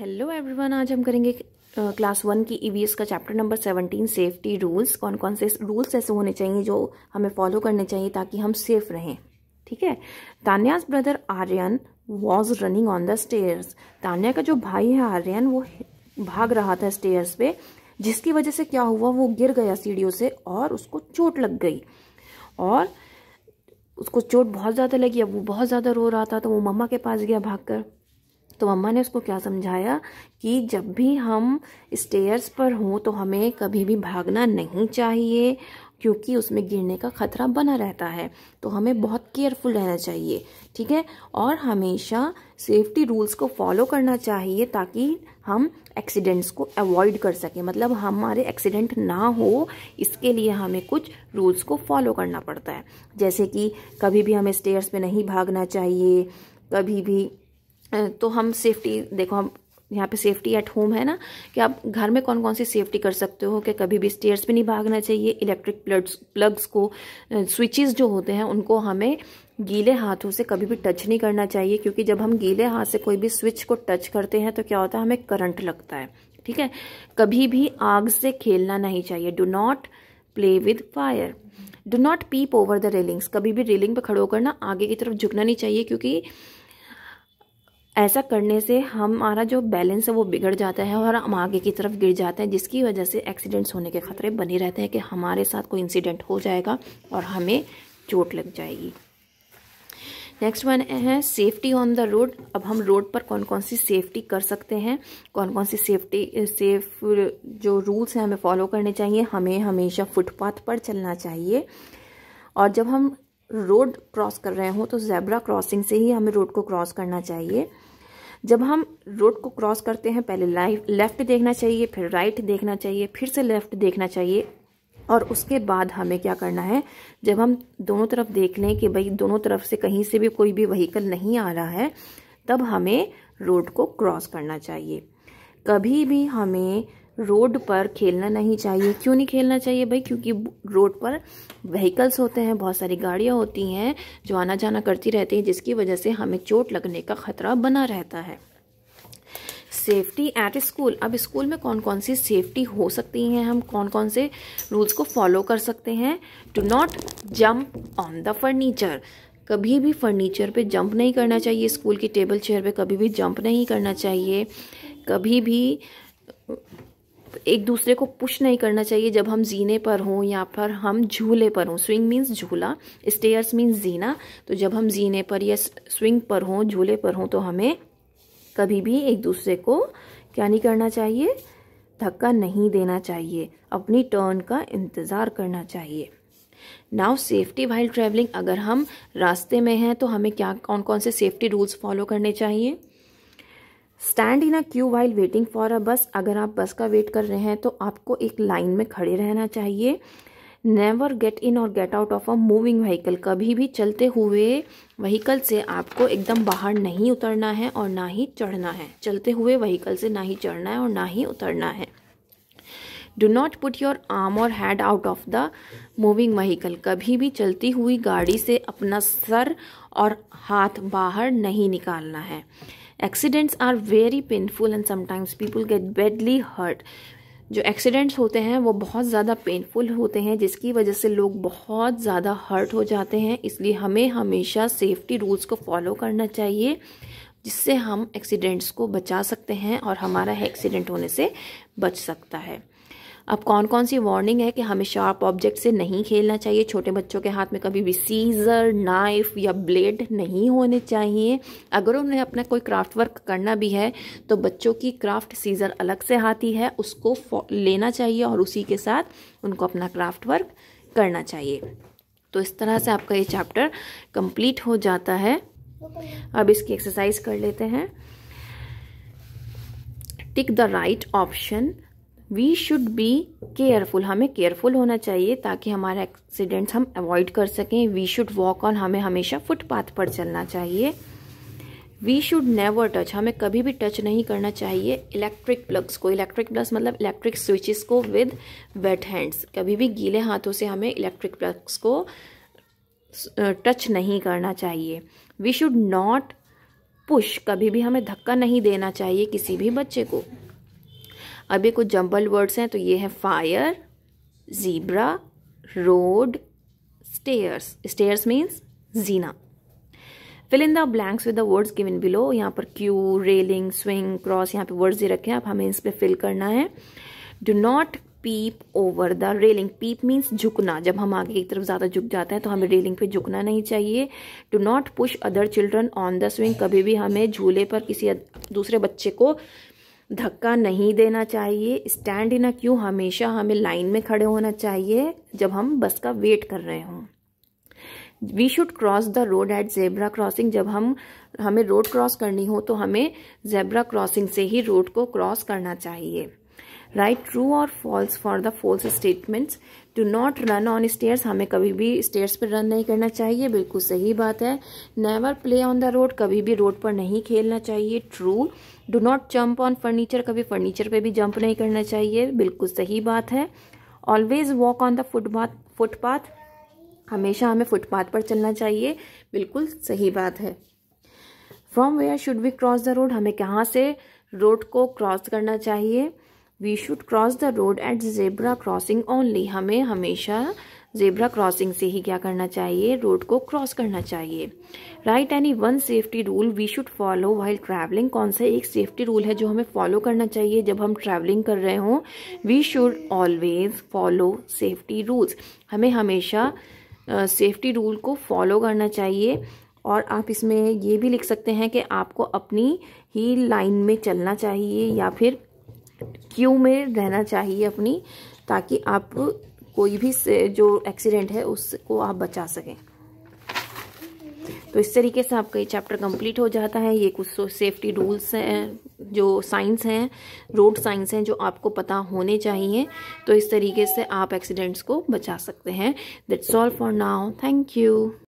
Hello everyone आज हम करेंगे क्लास वन की ईवीएस e का chapter number seventeen safety rules कौन कौन से रूल्स ऐसे होने चाहिए जो हमें फॉलो करने चाहिए ताकि हम सेफ रहें ठीक है Tanya's brother Aryan was running on the stairs Tanya का जो भाई है आर्यन वो भाग रहा था स्टेयर्स पे जिसकी वजह से क्या हुआ वो गिर गया सीढ़ियों से और उसको चोट लग गई और उसको चोट बहुत ज़्यादा लगी अब वो बहुत ज़्यादा रो रहा था तो वो मम्मा के पास गया भागकर तो मम्मा ने उसको क्या समझाया कि जब भी हम स्टेयर्स पर हों तो हमें कभी भी भागना नहीं चाहिए क्योंकि उसमें गिरने का खतरा बना रहता है तो हमें बहुत केयरफुल रहना चाहिए ठीक है और हमेशा सेफ्टी रूल्स को फॉलो करना चाहिए ताकि हम एक्सीडेंट्स को अवॉइड कर सकें मतलब हमारे एक्सीडेंट ना हो इसके लिए हमें कुछ रूल्स को फॉलो करना पड़ता है जैसे कि कभी भी हमें स्टेयर्स पे नहीं भागना चाहिए कभी भी तो हम सेफ्टी देखो हम यहाँ पे सेफ्टी एट होम है ना कि आप घर में कौन कौन सी सेफ्टी कर सकते हो कि कभी भी स्टेयर्स पे नहीं भागना चाहिए इलेक्ट्रिक प्लग्स प्लग्स को स्विचेस जो होते हैं उनको हमें गीले हाथों से कभी भी टच नहीं करना चाहिए क्योंकि जब हम गीले हाथ से कोई भी स्विच को टच करते हैं तो क्या होता है हमें करंट लगता है ठीक है कभी भी आग से खेलना नहीं चाहिए do not play with fire do not peep over the railings कभी भी रेलिंग पर खड़े होकर ना आगे की तरफ झुकना नहीं चाहिए क्योंकि ऐसा करने से हमारा जो बैलेंस है वो बिगड़ जाता है और हम आगे की तरफ गिर जाते हैं जिसकी वजह से एक्सीडेंट्स होने के खतरे बने रहते हैं कि हमारे साथ कोई इंसिडेंट हो जाएगा और हमें चोट लग जाएगी नेक्स्ट वन है सेफ्टी ऑन द रोड अब हम रोड पर कौन कौन सी सेफ्टी कर सकते हैं कौन कौन सी सेफ्टी सेफ जो रूल्स हैं हमें फॉलो करने चाहिए हमें हमेशा फुटपाथ पर चलना चाहिए और जब हम रोड क्रॉस कर रहे हों तो जेब्रा क्रॉसिंग से ही हमें रोड को क्रॉस करना चाहिए जब हम रोड को क्रॉस करते हैं पहले लाइफ लेफ्ट देखना चाहिए फिर राइट देखना चाहिए फिर से लेफ्ट देखना चाहिए और उसके बाद हमें क्या करना है जब हम दोनों तरफ देख लें कि भाई दोनों तरफ से कहीं से भी कोई भी वहीकल नहीं आ रहा है तब हमें रोड को क्रॉस करना चाहिए कभी भी हमें रोड पर खेलना नहीं चाहिए क्यों नहीं खेलना चाहिए भाई क्योंकि रोड पर व्हीकल्स होते हैं बहुत सारी गाड़ियाँ होती हैं जो आना जाना करती रहती हैं जिसकी वजह से हमें चोट लगने का खतरा बना रहता है सेफ्टी एट स्कूल अब स्कूल में कौन कौन सी सेफ्टी हो सकती हैं हम कौन कौन से रूल्स को फॉलो कर सकते हैं do not jump on the furniture कभी भी फर्नीचर पे जंप नहीं करना चाहिए स्कूल की टेबल चेयर पे कभी भी जंप नहीं करना चाहिए कभी भी एक दूसरे को पुश नहीं करना चाहिए जब हम जीने पर हों या पर हम झूले पर हों स्विंग मीन्स झूला स्टेयर्स मीन्स जीना तो जब हम जीने पर या स्विंग पर हों झूले पर हों तो हमें कभी भी एक दूसरे को क्या नहीं करना चाहिए धक्का नहीं देना चाहिए अपनी टर्न का इंतज़ार करना चाहिए नाउ सेफ्टी वाइल्ड ट्रैवलिंग अगर हम रास्ते में हैं तो हमें क्या कौन कौन से सेफ्टी रूल्स फॉलो करने चाहिए stand in a queue while waiting for a bus अगर आप बस का वेट कर रहे हैं तो आपको एक लाइन में खड़े रहना चाहिए नेवर गेट इन और get out of a moving vehicle कभी भी चलते हुए व्हीकल से आपको एकदम बाहर नहीं उतरना है और ना ही चढ़ना है चलते हुए व्हीकल से ना ही चढ़ना है और ना ही उतरना है do not put your arm और head out of the moving vehicle. कभी भी चलती हुई गाड़ी से अपना सर और हाथ बाहर नहीं निकालना है accidents are very painful and sometimes people get badly hurt जो एक्सीडेंट्स होते हैं वो बहुत ज़्यादा पेनफुल होते हैं जिसकी वजह से लोग बहुत ज़्यादा हर्ट हो जाते हैं इसलिए हमें हमेशा सेफ्टी रूल्स को फॉलो करना चाहिए जिससे हम एक्सीडेंट्स को बचा सकते हैं और हमारा एक्सीडेंट होने से बच सकता है अब कौन कौन सी वार्निंग है कि हमें शार्प ऑब्जेक्ट से नहीं खेलना चाहिए छोटे बच्चों के हाथ में कभी भी सीज़र नाइफ या ब्लेड नहीं होने चाहिए अगर उन्हें अपना कोई क्राफ्ट वर्क करना भी है तो बच्चों की क्राफ्ट सीज़र अलग से आती है उसको लेना चाहिए और उसी के साथ उनको अपना क्राफ्ट वर्क करना चाहिए तो इस तरह से आपका ये चैप्टर कंप्लीट हो जाता है अब इसकी एक्सरसाइज कर लेते हैं tick the right option we should be careful हमें केयरफुल होना चाहिए ताकि हमारे एक्सीडेंट्स हम अवॉइड कर सकें वी शुड वॉक ऑन हमें हमेशा फुटपाथ पर चलना चाहिए वी शुड नेवर टच हमें कभी भी टच नहीं करना चाहिए इलेक्ट्रिक प्लग्स को इलेक्ट्रिक प्लग्स मतलब इलेक्ट्रिक स्विचेस को विद वेट हैंड्स कभी भी गीले हाथों से हमें इलेक्ट्रिक प्लग्स को टच नहीं करना चाहिए वी शुड नॉट पुश कभी भी हमें धक्का नहीं देना चाहिए किसी भी बच्चे को अभी कुछ जंबल वर्ड्स हैं तो ये है fire zebra road stairs stairs means जीना fill in the blanks with the words given below यहाँ पर क्यू रेलिंग स्विंग क्रॉस यहाँ पे वर्ड्स दे रखे हैं अब हमें इस पर फिल करना है do not peep over the railing peep means झुकना जब हम आगे की तरफ ज़्यादा झुक जाते हैं तो हमें रेलिंग पे झुकना नहीं चाहिए do not push other children on the swing कभी भी हमें झूले पर किसी दूसरे बच्चे को धक्का नहीं देना चाहिए स्टैंड इन अ क्यू हमेशा हमें लाइन में खड़े होना चाहिए जब हम बस का वेट कर रहे हों we should cross the road at zebra crossing जब हम हमें रोड क्रॉस करनी हो तो हमें जेबरा क्रॉसिंग से ही रोड को क्रॉस करना चाहिए राइट ट्रू और false for the false statements do not run on stairs हमें कभी भी स्टेयर्स पर रन नहीं करना चाहिए बिल्कुल सही बात है never play on the road कभी भी रोड पर नहीं खेलना चाहिए true do not jump on furniture कभी फर्नीचर पर भी जंप नहीं करना चाहिए बिल्कुल सही बात है always walk on the footpath footpath हमेशा हमें फुटपाथ पर चलना चाहिए बिल्कुल सही बात है from where should we cross the road हमें कहाँ से रोड को क्रॉस करना चाहिए we should cross the road at zebra crossing only हमें हमेशा जेबरा क्रॉसिंग से ही क्या करना चाहिए रोड को क्रॉस करना चाहिए right any one safety rule we should follow while travelling कौन सा एक सेफ्टी रूल है जो हमें फॉलो करना चाहिए जब हम ट्रैवलिंग कर रहे हों we should always follow safety rules हमें हमेशा सेफ्टी रूल को फॉलो करना चाहिए और आप इसमें ये भी लिख सकते हैं कि आपको अपनी ही लाइन में चलना चाहिए या फिर क्यू में रहना चाहिए अपनी ताकि आप कोई भी जो एक्सीडेंट है उसको आप बचा सकें तो इस तरीके से आपका ये चैप्टर कंप्लीट हो जाता है ये कुछ सेफ्टी रूल्स हैं जो साइंस हैं रोड साइंस हैं जो आपको पता होने चाहिए तो इस तरीके से आप एक्सीडेंट्स को बचा सकते हैं that's all for now thank you